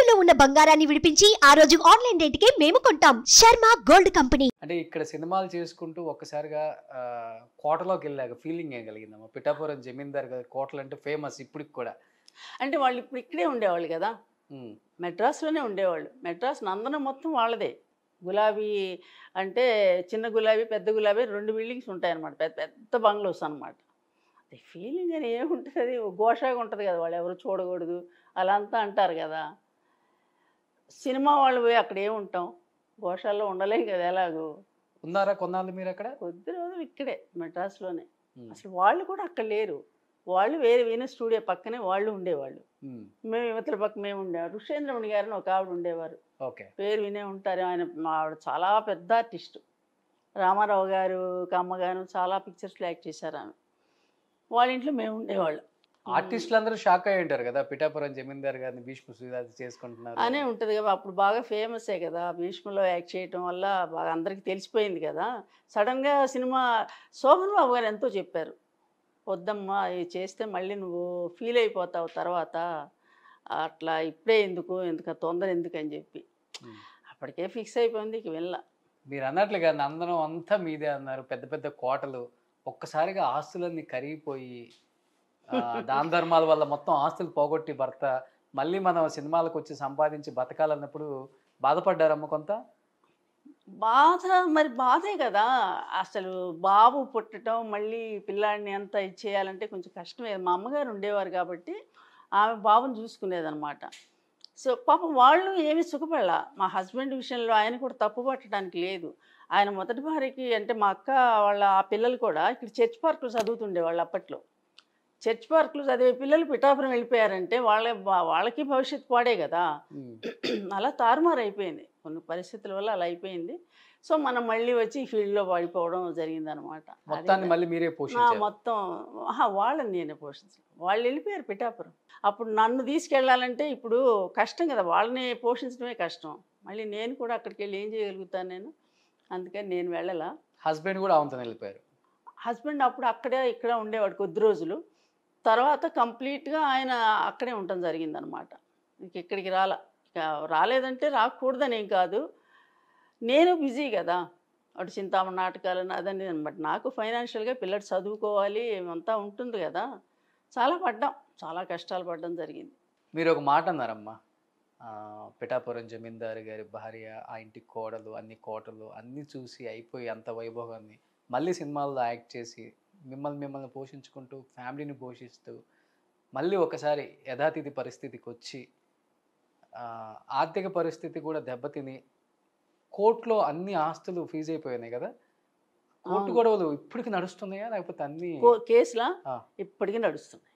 తాకట్టులో ఉన్న బంగారాన్ని విడిపించి ఆ రోజు ఆన్లైన్ రేటుకే మేము కొంటాం శర్మ గోల్డ్ కంపెనీ అంటే ఇక్కడ సినిమాలు చేసుకుంటూ ఒక్కసారిగా కోటలోకి వెళ్ళాక ఫీలింగ్ ఏం కలిగిందమ్మా పిఠాపురం జమీందార్ గారి కోటలు అంటే ఫేమస్ ఇప్పటికి కూడా అంటే వాళ్ళు ఇప్పుడు ఇక్కడే ఉండేవాళ్ళు కదా మెడ్రాస్లోనే ఉండేవాళ్ళు మెడ్రాస్ నందనం మొత్తం వాళ్ళదే గులాబీ అంటే చిన్న గులాబీ పెద్ద గులాబీ రెండు బిల్డింగ్స్ ఉంటాయన్నమాట పెద్ద పెద్ద బంగ్లోస్ అనమాట ఫీలింగ్ అని ఏముంటుంది అది ఘోషగా ఉంటుంది కదా వాళ్ళు ఎవరు చూడకూడదు అలా అంతా అంటారు కదా సినిమా వాళ్ళు పోయి అక్కడ ఉంటాం గోషాల్లో ఉండలేం కదా ఎలాగో ఉన్నారా కొన్నాళ్ళు మీరు అక్కడ కొద్ది రోజులు ఇక్కడే మెడ్రాస్లోనే అసలు వాళ్ళు కూడా అక్కడ లేరు వాళ్ళు వేరే వేరే స్టూడియో పక్కనే వాళ్ళు ఉండేవాళ్ళు మేము ఇవతల పక్క మేము ఉండేవారు ఋషేంద్రముని గారు ఒక ఆవిడ ఉండేవారు పేరు వినే ఉంటారు ఆయన ఆవిడ చాలా పెద్ద ఆర్టిస్ట్ రామారావు గారు కమ్మగారు చాలా పిక్చర్స్లో యాక్ట్ చేశారు ఆమె వాళ్ళ ఇంట్లో మేము ఉండేవాళ్ళు Hmm. ఆర్టిస్టులు అందరూ షాక్ అయి ఉంటారు కదా పిఠాపురం జమీందారు గారిని భీష్మ సుధాది చేసుకుంటున్నారు అనే ఉంటుంది కదా అప్పుడు బాగా ఫేమసే కదా భీష్మలో యాక్ట్ చేయటం వల్ల బాగా అందరికీ తెలిసిపోయింది కదా సడన్గా సినిమా సోమన్ బాబు గారు ఎంతో చెప్పారు వద్దమ్మా ఇవి చేస్తే మళ్ళీ నువ్వు ఫీల్ అయిపోతావు తర్వాత అట్లా ఇప్పుడే ఎందుకు ఎందుక తొందర ఎందుకు అని చెప్పి hmm. అప్పటికే ఫిక్స్ అయిపోయింది ఇక వెళ్ళ మీరు అన్నట్లుగా నందనం అంతా మీదే అన్నారు పెద్ద పెద్ద కోటలు ఒక్కసారిగా ఆస్తులన్నీ కరిగిపోయి దాన ధర్మాల వల్ల మొత్తం ఆస్తులు పోగొట్టి భర్త మళ్ళీ మనం సినిమాలకు వచ్చి సంపాదించి బతకాలన్నప్పుడు బాధపడ్డారమ్మ కొంత బాధ మరి బాధే కదా అసలు బాబు పుట్టడం మళ్ళీ పిల్లాడిని అంతా ఇచ్చేయాలంటే కొంచెం కష్టమే మా అమ్మగారు ఉండేవారు కాబట్టి ఆమె బాబుని చూసుకునేదనమాట సో పాపం వాళ్ళు ఏమి సుఖపడాల మా హస్బెండ్ విషయంలో ఆయన కూడా తప్పు పట్టడానికి లేదు ఆయన మొదటి భార్యకి అంటే మా అక్క వాళ్ళ ఆ పిల్లలు కూడా ఇక్కడ చర్చ్ పార్కులు వాళ్ళు అప్పట్లో చర్చ్ పార్కులు చదివే పిల్లలు పిఠాపురం వెళ్ళిపోయారంటే వాళ్ళ వాళ్ళకి భవిష్యత్తు పాడే కదా అలా తారుమారు అయిపోయింది కొన్ని పరిస్థితుల వల్ల అలా అయిపోయింది సో మనం మళ్ళీ వచ్చి ఫీల్డ్లో పడిపోవడం జరిగిందనమాట మొత్తం వాళ్ళని నేనే పోషించాను వాళ్ళు వెళ్ళిపోయారు పిఠాపురం అప్పుడు నన్ను తీసుకెళ్ళాలంటే ఇప్పుడు కష్టం కదా వాళ్ళని పోషించడమే కష్టం మళ్ళీ నేను కూడా అక్కడికి వెళ్ళి ఏం చేయగలుగుతాను నేను అందుకని నేను వెళ్ళాల హస్బెండ్ కూడా అవుతాను వెళ్ళిపోయారు హస్బెండ్ అప్పుడు అక్కడే ఇక్కడ ఉండేవాడు కొద్ది రోజులు తర్వాత కంప్లీట్గా ఆయన అక్కడే ఉండటం జరిగిందనమాట ఇంక ఇక్కడికి రాల రాలేదంటే రాకూడదని ఏం కాదు నేను బిజీ కదా అటు చింతామణ నాటకాలు అదని అనమాట నాకు ఫైనాన్షియల్గా పిల్లలు చదువుకోవాలి అంతా ఉంటుంది కదా చాలా పడ్డాం చాలా కష్టాలు పడడం జరిగింది మీరు ఒక మాట అన్నారమ్మా పిఠాపురం జమీందారు గారి భార్య ఆ ఇంటి కోడలు అన్ని కోటలు అన్నీ చూసి అయిపోయి అంత వైభోగాన్ని మళ్ళీ సినిమాల్లో యాక్ట్ చేసి మిమ్మల్ని మిమ్మల్ని పోషించుకుంటూ ఫ్యామిలీని పోషిస్తూ మళ్ళీ ఒకసారి యథాతిథి పరిస్థితికి వచ్చి ఆర్థిక పరిస్థితి కూడా దెబ్బతిని కోర్టులో అన్ని ఆస్తులు ఫీజ్ అయిపోయినాయి కదా కోర్టు గొడవలు ఇప్పటికి నడుస్తున్నాయా లేకపోతే అన్ని కేసులా ఇప్పటికీ నడుస్తున్నాయి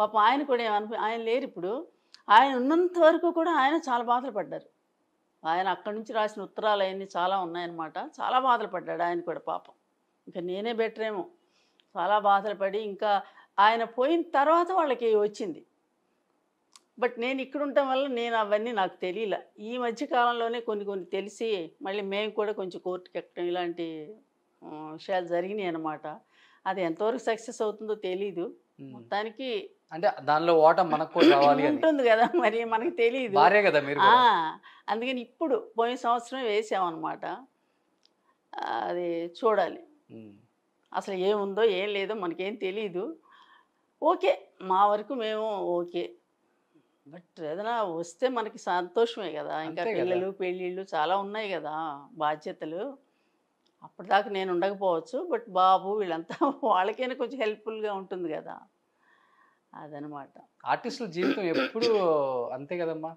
పాప ఆయన కూడా ఏమనిపి ఆయన లేరు ఇప్పుడు ఆయన ఉన్నంత వరకు కూడా ఆయన చాలా బాధలు పడ్డారు ఆయన అక్కడి నుంచి రాసిన ఉత్తరాలు అవన్నీ చాలా ఉన్నాయన్నమాట చాలా బాధలు పడ్డాడు ఆయన కూడా పాపం ఇంకా నేనే బెటర్ ఏమో చాలా బాధలు పడి ఇంకా ఆయన పోయిన తర్వాత వాళ్ళకి వచ్చింది బట్ నేను ఇక్కడ ఉండటం వల్ల నేను అవన్నీ నాకు తెలియలే ఈ మధ్యకాలంలోనే కొన్ని కొన్ని తెలిసి మళ్ళీ మేము కూడా కొంచెం కోర్టుకి ఎక్కడం ఇలాంటి విషయాలు జరిగినాయి అనమాట అది ఎంతవరకు సక్సెస్ అవుతుందో తెలీదు మొత్తానికి అంటే దానిలో ఓట మనకు ఉంటుంది కదా మరి మనకి తెలియదు కదా అందుకని ఇప్పుడు పోయిన సంవత్సరం వేసామన్నమాట అది చూడాలి అసలు ఏముందో ఏం లేదో మనకేం తెలీదు ఓకే మా వరకు మేము ఓకే బట్ ఏదైనా వస్తే మనకి సంతోషమే కదా ఇంకా పిల్లలు పెళ్ళిళ్ళు చాలా ఉన్నాయి కదా బాధ్యతలు అప్పటిదాకా నేను ఉండకపోవచ్చు బట్ బాబు వీళ్ళంతా వాళ్ళకైనా కొంచెం హెల్ప్ఫుల్గా ఉంటుంది కదా అదనమాట ఆర్టిస్టుల జీవితం ఎప్పుడు అంతే కదమ్మా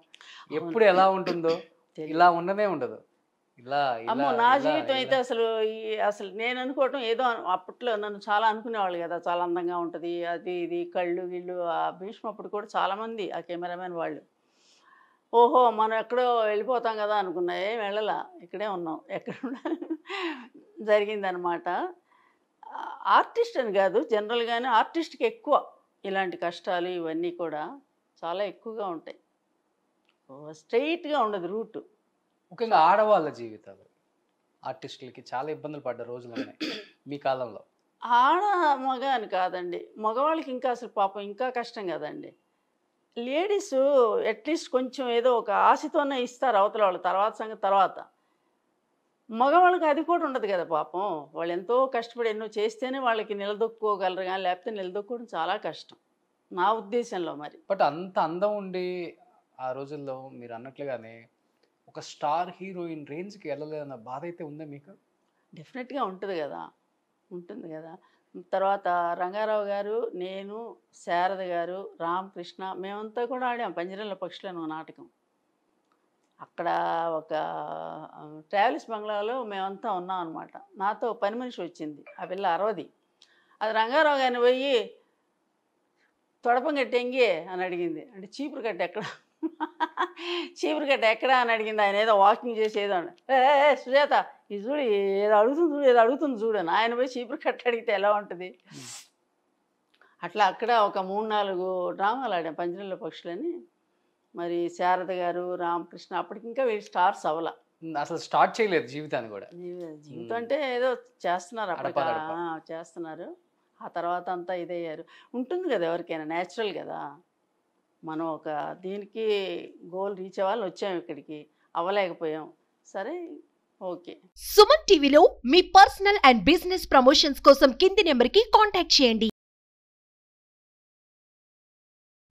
ఎప్పుడు ఎలా ఉంటుందో ఇలా ఉండనే ఉండదు అమ్మో నా జీవితం అయితే అసలు అసలు నేను అనుకోవటం ఏదో అప్పట్లో నన్ను చాలా అనుకునేవాళ్ళు కదా చాలా అందంగా ఉంటుంది అది ఇది కళ్ళు వీళ్ళు ఆ భీష్మ అప్పుడు కూడా చాలామంది ఆ కెమెరామెన్ వాళ్ళు ఓహో మనం ఎక్కడో వెళ్ళిపోతాం కదా అనుకున్నా ఏం వెళ్ళాల ఇక్కడే ఉన్నాం ఎక్కడ జరిగిందనమాట ఆర్టిస్ట్ అని కాదు జనరల్గానే ఆర్టిస్ట్కి ఎక్కువ ఇలాంటి కష్టాలు ఇవన్నీ కూడా చాలా ఎక్కువగా ఉంటాయి స్ట్రైట్గా ఉండదు రూటు ముఖ్యంగా ఆడవాళ్ళ జీవితాలు ఆర్టిస్టులకి చాలా ఇబ్బందులు పడ్డ రోజులు ఉన్నాయి మీ కాలంలో ఆడ మగ అని కాదండి మగవాళ్ళకి ఇంకా అసలు పాపం ఇంకా కష్టం కదండి లేడీస్ అట్లీస్ట్ కొంచెం ఏదో ఒక ఆశతోనే ఇస్తారు అవతల వాళ్ళు తర్వాత సంగతి తర్వాత మగవాళ్ళకి అది కూడా ఉండదు కదా పాపం వాళ్ళు ఎంతో కష్టపడి ఎన్నో చేస్తేనే వాళ్ళకి నిలదొక్కుకోగలరు కానీ లేకపోతే నిలదొక్కోవడం చాలా కష్టం నా ఉద్దేశంలో మరి బట్ అంత అందం ఉండి ఆ రోజుల్లో మీరు అన్నట్లుగానే ఒక స్టార్ హీరోయిన్ రేంజ్కి వెళ్ళలేదన్న బాధ అయితే ఉందా మీకు డెఫినెట్గా ఉంటుంది కదా ఉంటుంది కదా తర్వాత రంగారావు గారు నేను శారద గారు రామకృష్ణ మేమంతా కూడా ఆడాం పంజరంల పక్షులను నాటకం అక్కడ ఒక ట్రావెల్స్ బంగ్లాలో మేమంతా ఉన్నాం అనమాట నాతో పని మనిషి వచ్చింది ఆ పిల్ల అరవది అది రంగారావు గారిని పోయి తొడపం కట్టెంగి అని అడిగింది అంటే చీపురు కట్ట ఎక్కడ చీపురుగడ్డ ఎక్కడ అని అడిగింది ఆయన ఏదో వాకింగ్ చేసేదాన్ని ఏ సుజాత ఇది చూడు ఏదో అడుగుతుంది చూడు ఏదో అడుగుతుంది చూడు ఆయన పోయి కట్ట అడిగితే ఎలా ఉంటుంది అట్లా అక్కడ ఒక మూడు నాలుగు డ్రామాలు ఆడాం పంజరంలో పక్షులని మరి శారద గారు రామకృష్ణ అప్పటికి ఇంకా వీళ్ళు స్టార్స్ అవల అసలు స్టార్ట్ చేయలేదు జీవితాన్ని కూడా జీవితం అంటే ఏదో చేస్తున్నారు అప్పటికి చేస్తున్నారు ఆ తర్వాత అంతా ఇదయ్యారు ఉంటుంది కదా ఎవరికైనా న్యాచురల్ కదా మనం ఒక దీనికి గోల్ రీచ్ అవ్వాలి వచ్చాం ఇక్కడికి అవ్వలేకపోయాం సరే ఓకే సుమన్ టీవీలో మీ పర్సనల్ అండ్ బిజినెస్ ప్రమోషన్స్ కోసం కింది నెంబర్కి కాంటాక్ట్ చేయండి